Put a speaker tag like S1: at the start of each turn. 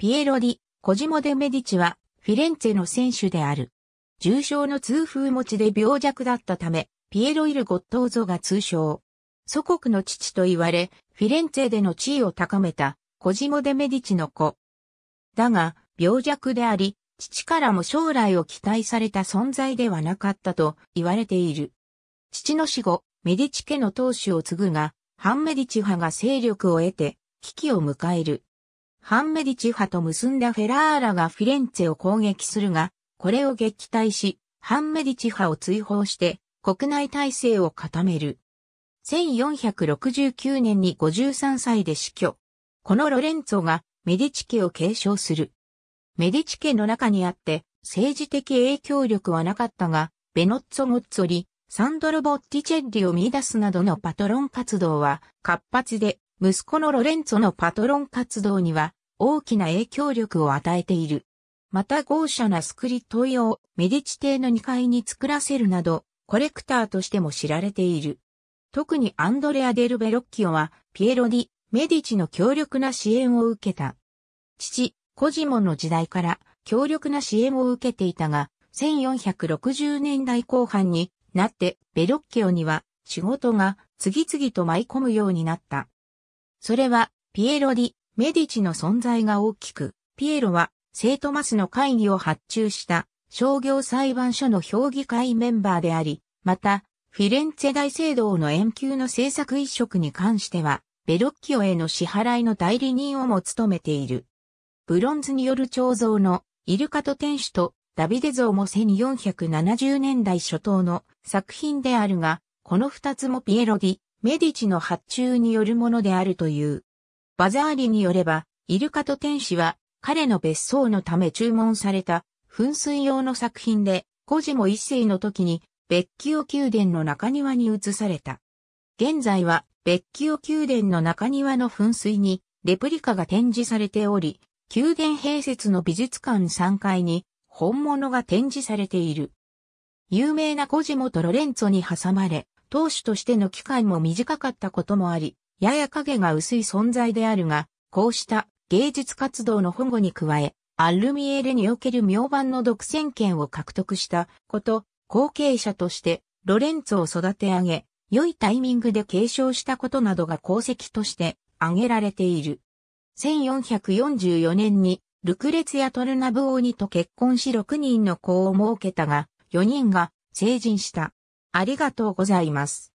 S1: ピエロディ、コジモデ・メディチは、フィレンツェの選手である。重症の痛風持ちで病弱だったため、ピエロ・イル・ゴットーゾが通称。祖国の父と言われ、フィレンツェでの地位を高めた、コジモデ・メディチの子。だが、病弱であり、父からも将来を期待された存在ではなかったと言われている。父の死後、メディチ家の当主を継ぐが、反メディチ派が勢力を得て、危機を迎える。ハンメディチ派と結んだフェラーラがフィレンツェを攻撃するが、これを撃退し、ハンメディチ派を追放して国内体制を固める。1469年に53歳で死去。このロレンツォがメディチ家を継承する。メディチ家の中にあって政治的影響力はなかったが、ベノッツォ・モッツォリ、サンドロ・ボッティチェッリを見出すなどのパトロン活動は活発で息子のロレンツォのパトロン活動には大きな影響力を与えている。また豪奢なスクリット用をメディチ邸の2階に作らせるなど、コレクターとしても知られている。特にアンドレア・デル・ベロッキオは、ピエロ・ディ・メディチの強力な支援を受けた。父、コジモの時代から強力な支援を受けていたが、1460年代後半になってベロッキオには仕事が次々と舞い込むようになった。それは、ピエロ・ディ・メディチの存在が大きく、ピエロは、聖トマスの会議を発注した商業裁判所の評議会メンバーであり、また、フィレンツェ大聖堂の延級の政策移植に関しては、ベロッキオへの支払いの代理人をも務めている。ブロンズによる彫像のイルカと天使とダビデ像も1470年代初頭の作品であるが、この二つもピエロディ、メディチの発注によるものであるという。バザーリによれば、イルカと天使は彼の別荘のため注文された噴水用の作品で、コジモ一世の時にベッキオ宮殿の中庭に移された。現在はベッキオ宮殿の中庭の噴水にレプリカが展示されており、宮殿併設の美術館3階に本物が展示されている。有名なコジモとロレンツォに挟まれ、投手としての機会も短かったこともあり、やや影が薄い存在であるが、こうした芸術活動の保護に加え、アルミエレにおける名盤の独占権を獲得したこと、後継者としてロレンツを育て上げ、良いタイミングで継承したことなどが功績として挙げられている。1444年にルクレツやトルナブ王にと結婚し6人の子を設けたが、4人が成人した。ありがとうございます。